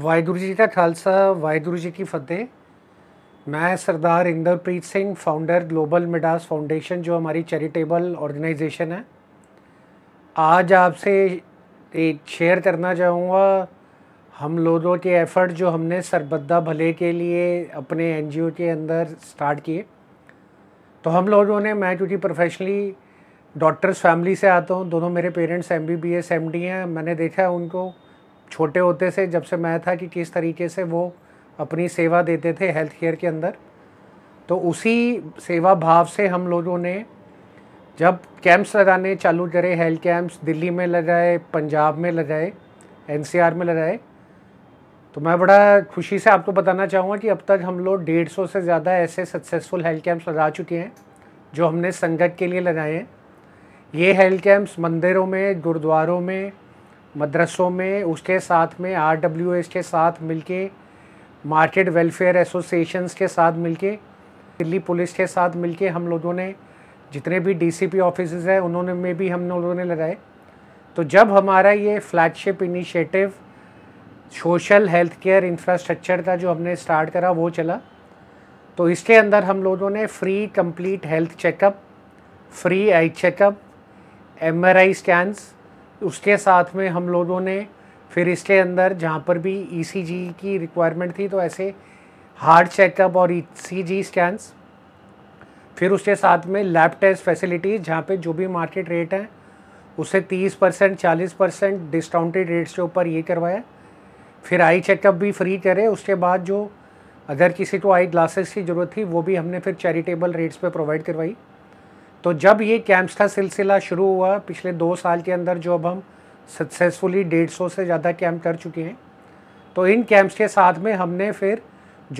वाहगुरु जी का खालसा वाहगुरु जी की फतेह मैं Sardar Inderpreet Singh founder Global Midas Foundation जो हमारी चैरिटेबल ऑर्गेनाइजेशन है आज आपसे एक शेयर करना चाहूँगा हम लोगों के एफ़र्ट जो हमने सरबद्दा भले के लिए अपने एन के अंदर स्टार्ट किए तो हम लोगों ने मैं क्योंकि प्रोफेशनली डॉक्टर्स फैमिली से आता हूँ दोनों मेरे parents M B B S M D हैं मैंने देखा उनको छोटे होते से जब से मैं था कि किस तरीके से वो अपनी सेवा देते थे हेल्थ केयर के अंदर तो उसी सेवा भाव से हम लोगों ने जब कैंप्स लगाने चालू करे हेल्थ कैंप्स दिल्ली में लगाए पंजाब में लगाए एन में लगाए तो मैं बड़ा खुशी से आपको बताना चाहूँगा कि अब तक हम लोग डेढ़ सौ से ज़्यादा ऐसे सक्सेसफुल हेल्थ कैंप्स लगा चुके हैं जो हमने संगत के लिए लगाए हैं ये हेल्थ कैंप्स मंदिरों में गुरुद्वारों में मदरसों में उसके साथ में आर डब्ल्यू एस के साथ मिलके मार्केट वेलफेयर एसोसिएशंस के साथ मिलके दिल्ली पुलिस के साथ मिलके हम लोगों ने जितने भी डीसीपी ऑफिस हैं उन्होंने में भी हम लोगों ने लगाए तो जब हमारा ये flagship initiative social health care infrastructure का जो हमने स्टार्ट करा वो चला तो इसके अंदर हम लोगों ने free complete health checkup free eye checkup M R I scans उसके साथ में हम लोगों ने फिर इसके अंदर जहाँ पर भी ई e की रिक्वायरमेंट थी तो ऐसे हार्ट चेकअप और सी जी स्कैंस फिर उसके साथ में लैब टेस्ट फैसिलिटीज़ जहाँ पे जो भी मार्केट रेट है उसे 30 परसेंट चालीस परसेंट डिस्काउंटेड रेट्स के ऊपर ये करवाया फिर आई चेकअप भी फ्री करे उसके बाद जो अगर किसी को आई ग्लासेस की ज़रूरत थी वो भी हमने फिर चैरिटेबल रेट्स पे प्रोवाइड करवाई तो जब ये कैंप्स का सिलसिला शुरू हुआ पिछले दो साल के अंदर जो अब हम सक्सेसफुली डेढ़ सौ से ज़्यादा कैंप कर चुके हैं तो इन कैंप्स के साथ में हमने फिर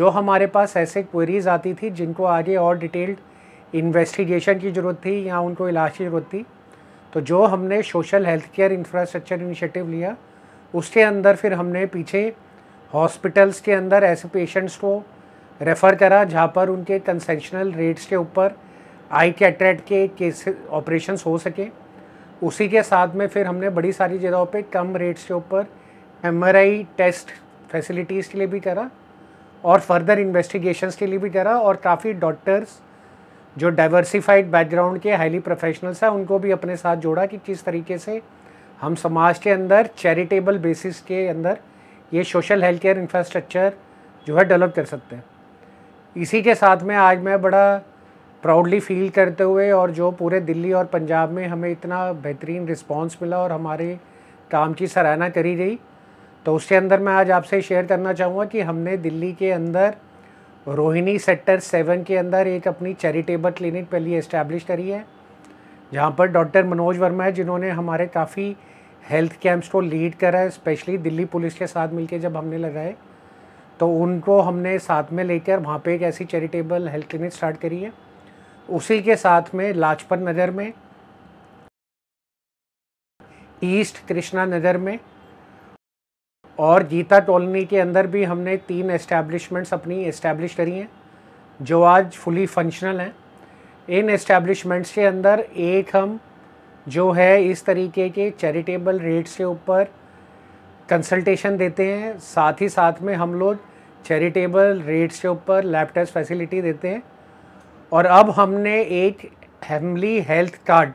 जो हमारे पास ऐसे क्वेरीज आती थी जिनको आगे और डिटेल्ड इन्वेस्टिगेशन की ज़रूरत थी या उनको इलाज की ज़रूरत थी तो जो हमने social health care infrastructure initiative लिया उसके अंदर फिर हमने पीछे हॉस्पिटल्स के अंदर ऐसे पेशेंट्स को रेफ़र करा जहाँ पर उनके कंसेशनल रेट्स के ऊपर आई कैटरेट के केस ऑपरेशन हो सके उसी के साथ में फिर हमने बड़ी सारी जगहों पे कम रेट्स के ऊपर एम टेस्ट फैसिलिटीज़ के लिए भी करा और फर्दर इन्वेस्टिगेशंस के लिए भी करा और काफ़ी डॉक्टर्स जो डाइवर्सिफाइड बैकग्राउंड के हाईली प्रोफेशनल्स हैं उनको भी अपने साथ जोड़ा कि किस तरीके से हम समाज के अंदर चैरिटेबल बेसिस के अंदर ये सोशल हेल्थ केयर इंफ्रास्ट्रक्चर जो है डेवलप कर सकते हैं इसी के साथ में आज मैं बड़ा प्राउडली फील करते हुए और जो पूरे दिल्ली और पंजाब में हमें इतना बेहतरीन रिस्पांस मिला और हमारे काम की सराहना करी गई तो उसके अंदर मैं आज आपसे शेयर करना चाहूँगा कि हमने दिल्ली के अंदर रोहिणी सेक्टर सेवन के अंदर एक अपनी चैरिटेबल क्लिनिक पहले इस्टेब्लिश करी है जहाँ पर डॉक्टर मनोज वर्मा है जिन्होंने हमारे काफ़ी हेल्थ कैंप्स को लीड करा है स्पेशली दिल्ली पुलिस के साथ मिलकर जब हमने लगाए तो उनको हमने साथ में लेकर वहाँ पे एक ऐसी चैरिटेबल हेल्थ क्लिनिक स्टार्ट करी है उसी के साथ में लाजपत नगर में ईस्ट कृष्णा नगर में और गीता कॉलोनी के अंदर भी हमने तीन इस्टेब्लिशमेंट्स अपनी इस्टेब्लिश करी हैं जो आज फुली फंक्शनल हैं इन इस्टेब्लिशमेंट्स के अंदर एक हम जो है इस तरीके के चैरिटेबल रेट्स के ऊपर कंसल्टेशन देते हैं साथ ही साथ में हम लोग चैरिटेबल रेट्स के ऊपर लैपटॉप फैसिलिटी देते हैं और अब हमने एक फैमिली हेल्थ कार्ड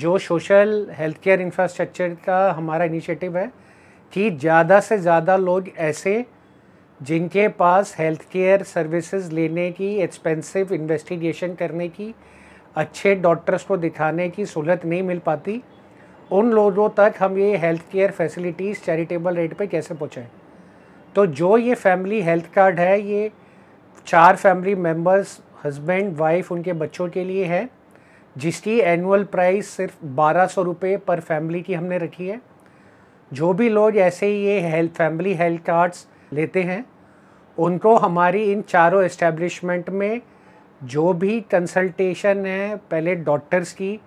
जो सोशल हेल्थ केयर इंफ्रास्ट्रक्चर का हमारा इनिशिएटिव है कि ज़्यादा से ज़्यादा लोग ऐसे जिनके पास हेल्थ केयर सर्विसेज लेने की एक्सपेंसिव इन्वेस्टिगेशन करने की अच्छे डॉक्टर्स को दिखाने की सहूलत नहीं मिल पाती उन लोगों तक हम ये health care facilities charitable rate पे कैसे पहुँचाएँ तो जो ये फैमिली हेल्थ कार्ड है ये चार फैमिली मेम्बर्स हस्बैंड वाइफ उनके बच्चों के लिए है जिसकी एनुअल प्राइस सिर्फ बारह सौ रुपये पर फैमिली की हमने रखी है जो भी लोग ऐसे ही ये हेल्थ फैमिली हेल्थ कार्ड्स लेते हैं उनको हमारी इन चारों इस्टेब्लिशमेंट में जो भी कंसल्टेशन है पहले डॉक्टर्स की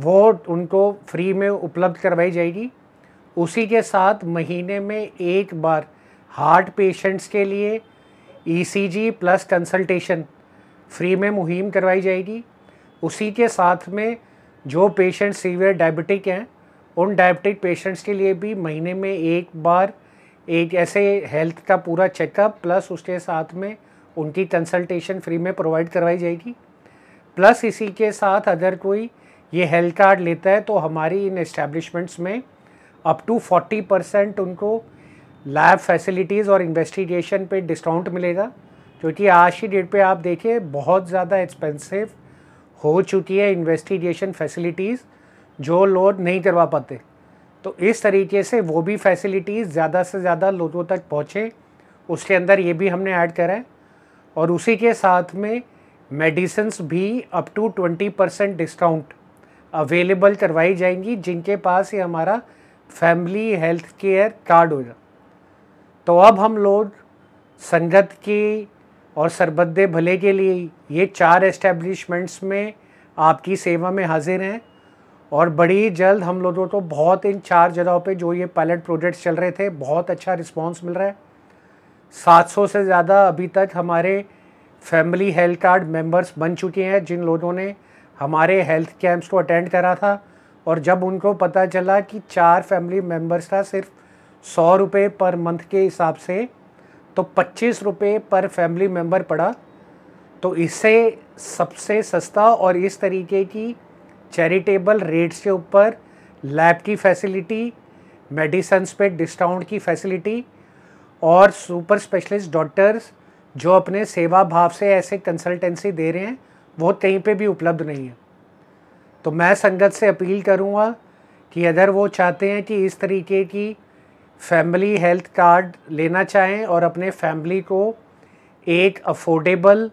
वो उनको फ्री में उपलब्ध करवाई जाएगी उसी के साथ महीने में एक बार हार्ट पेशेंट्स के लिए ईसीजी प्लस कंसल्टेशन फ्री में मुहिम करवाई जाएगी उसी के साथ में जो पेशेंट सीवियर डायबिटिक हैं उन डायबिटिक पेशेंट्स के लिए भी महीने में एक बार एक ऐसे हेल्थ का पूरा चेकअप प्लस उसके साथ में उनकी कंसल्टेशन फ्री में प्रोवाइड करवाई जाएगी प्लस इसी के साथ अगर कोई ये हेल्थ कार्ड लेता है तो हमारी इन एस्टेब्लिशमेंट्स में अप टू फोर्टी परसेंट उनको लैब फैसिलिटीज़ और इन्वेस्टिगेशन पे डिस्काउंट मिलेगा क्योंकि आज की डेट पे आप देखिए बहुत ज़्यादा एक्सपेंसिव हो चुकी है इन्वेस्टिगेशन फैसिलिटीज़ जो लोग नहीं करवा पाते तो इस तरीके से वो भी फैसिलिटीज़ ज़्यादा से ज़्यादा लोगों तक पहुँचे उसके अंदर ये भी हमने ऐड करा है और उसी के साथ में मेडिसन्स भी up to twenty percent discount available करवाई जाएंगी जिनके पास ये हमारा फैमिली हेल्थ केयर कार्ड होगा तो अब हम लोग संगत की और सरबद्दे भले के लिए ये चार एस्टेब्लिशमेंट्स में आपकी सेवा में हाजिर हैं और बड़ी जल्द हम लोगों को तो बहुत इन चार जगहों पे जो ये पायलट प्रोजेक्ट्स चल रहे थे बहुत अच्छा रिस्पांस मिल रहा है 700 से ज़्यादा अभी तक हमारे फैमिली हेल्थ कार्ड मेंबर्स बन चुके हैं जिन लोगों ने हमारे हेल्थ कैंप्स को अटेंड करा था और जब उनको पता चला कि चार फैमिली मेम्बर्स का सिर्फ सौ रुपये पर मंथ के हिसाब से तो पच्चीस रुपये पर फैमिली मेम्बर पड़ा तो इससे सबसे सस्ता और इस तरीके की चैरिटेबल रेट्स के ऊपर लैब की फैसिलिटी मेडिसन्स पे डिस्काउंट की फैसिलिटी और सुपर स्पेशलिस्ट डॉक्टर्स जो अपने सेवा भाव से ऐसे कंसल्टेंसी दे रहे हैं वो कहीं पे भी उपलब्ध नहीं है तो मैं संगत से अपील करूँगा कि अगर वो चाहते हैं कि इस तरीके की फैमिली हेल्थ कार्ड लेना चाहें और अपने फैमिली को एक अफोर्डेबल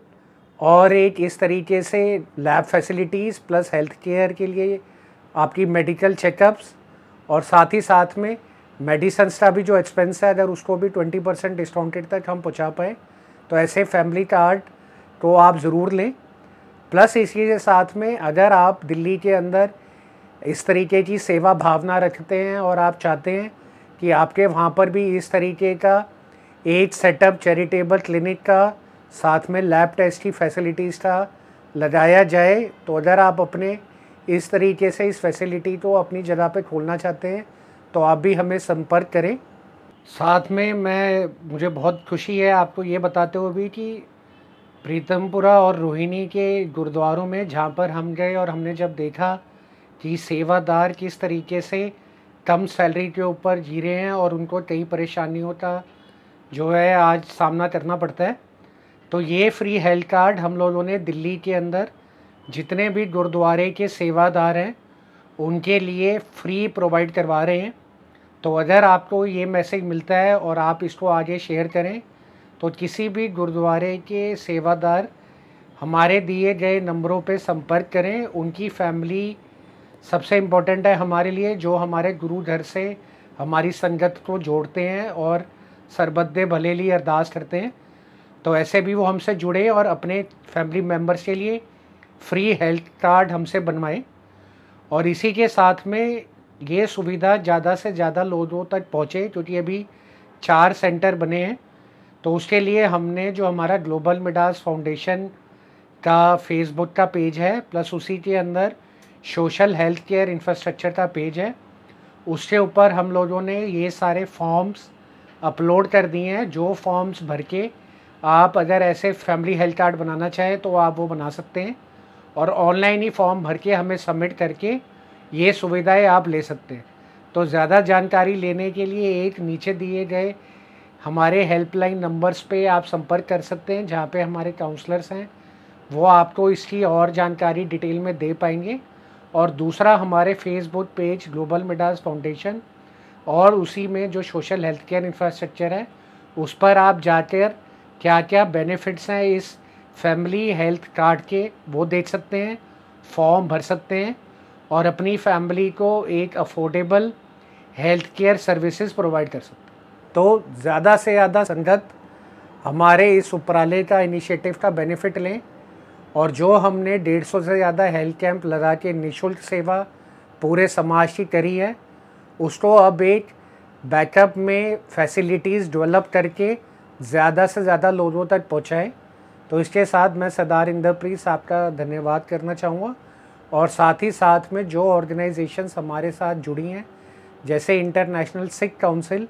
और एक इस तरीके से lab facilities plus health care के लिए आपकी मेडिकल चेकअप्स और साथ ही साथ में मेडिसन्स का भी जो एक्सपेंस है अगर उसको भी ट्वेंटी परसेंट डिस्काउंटेड तक हम पहुँचा पाएँ तो ऐसे फैमिली कार्ड को आप ज़रूर लें प्लस इसी के साथ में अगर आप दिल्ली के अंदर इस तरीके की सेवा भावना रखते हैं और आप चाहते हैं कि आपके वहाँ पर भी इस तरीके का एक सेटअप चैरिटेबल क्लिनिक का साथ में लैब टेस्ट की फैसिलिटीज़ का लगाया जाए तो अगर आप अपने इस तरीके से इस फैसिलिटी को अपनी जगह पे खोलना चाहते हैं तो आप भी हमें संपर्क करें साथ में मैं मुझे बहुत खुशी है आपको ये बताते हुए भी कि प्रीतमपुरा और रोहिणी के गुरुद्वारों में जहाँ पर हम गए और हमने जब देखा कि सेवादार किस तरीके से कम सैलरी के ऊपर जी रहे हैं और उनको कई परेशानियों का जो है आज सामना करना पड़ता है तो ये फ्री हेल्थ कार्ड हम लोगों ने दिल्ली के अंदर जितने भी गुरुद्वारे के सेवादार हैं उनके लिए फ्री प्रोवाइड करवा रहे हैं तो अगर आपको ये मैसेज मिलता है और आप इसको आगे शेयर करें तो किसी भी गुरुद्वारे के सेवादार हमारे दिए गए नंबरों पर संपर्क करें उनकी फैमिली सबसे इम्पोर्टेंट है हमारे लिए जो हमारे गुरु घर से हमारी संगत को जोड़ते हैं और सरबद्दे भले लिए अरदास करते हैं तो ऐसे भी वो हमसे जुड़े और अपने फैमिली मेम्बर्स के लिए फ्री हेल्थ कार्ड हमसे बनवाएं और इसी के साथ में ये सुविधा ज़्यादा से ज़्यादा लोगों तक पहुँचे क्योंकि अभी चार सेंटर बने हैं तो उसके लिए हमने जो हमारा ग्लोबल मिडास फाउंडेशन का फेसबुक का पेज है प्लस उसी के अंदर सोशल हेल्थ केयर इंफ्रास्ट्रक्चर का पेज है उसके ऊपर हम लोगों ने ये सारे फॉर्म्स अपलोड कर दिए हैं जो फॉर्म्स भर के आप अगर ऐसे फैमिली हेल्थ कार्ड बनाना चाहें तो आप वो बना सकते हैं और ऑनलाइन ही फॉर्म भर के हमें सबमिट करके ये सुविधाएं आप ले सकते हैं तो ज़्यादा जानकारी लेने के लिए एक नीचे दिए गए हमारे हेल्पलाइन नंबर्स पे आप संपर्क कर सकते हैं जहाँ पे हमारे काउंसलर्स हैं वो आपको इसकी और जानकारी डिटेल में दे पाएंगे और दूसरा हमारे Facebook page Global Midas Foundation और उसी में जो सोशल हेल्थ केयर इंफ्रास्ट्रक्चर है उस पर आप जाकर क्या क्या बेनिफिट्स हैं इस फैमिली हेल्थ कार्ड के वो देख सकते हैं फॉर्म भर सकते हैं और अपनी फैमिली को एक affordable health care services provide कर सकते हैं तो ज़्यादा से ज़्यादा संगत हमारे इस उपराले का इनिशिएटिव का बेनिफिट लें और जो हमने डेढ़ सौ से ज़्यादा हेल्थ कैंप लगा के निःशुल्क सेवा पूरे समाज की करी है उसको अब एक बैकअप में फैसिलिटीज़ डेवलप करके ज़्यादा से ज़्यादा लोगों तक पहुँचाएँ तो इसके साथ मैं सरदार इंद्रप्रीत साहब का धन्यवाद करना चाहूँगा और साथ ही साथ में जो ऑर्गेनाइजेशंस हमारे साथ जुड़ी हैं जैसे इंटरनेशनल सिख काउंसिल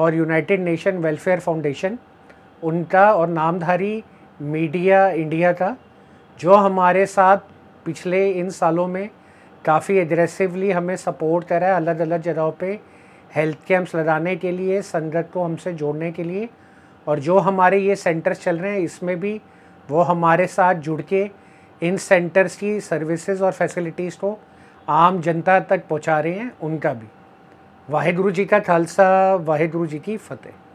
और यूनाइटेड नेशन वेलफेयर फाउंडेशन उनका और नामधारी मीडिया इंडिया का जो हमारे साथ पिछले इन सालों में काफ़ी एग्रेसिवली हमें सपोर्ट करा है अलग अलग जगहों पे हेल्थ कैंप्स लगाने के लिए संगत को हमसे जोड़ने के लिए और जो हमारे ये सेंटर्स चल रहे हैं इसमें भी वो हमारे साथ जुड़ के इन सेंटर्स की सर्विसेज और फैसिलिटीज़ को आम जनता तक पहुंचा रहे हैं उनका भी वाहेगुरु जी का खालसा वाहिगुरु जी की फ़तेह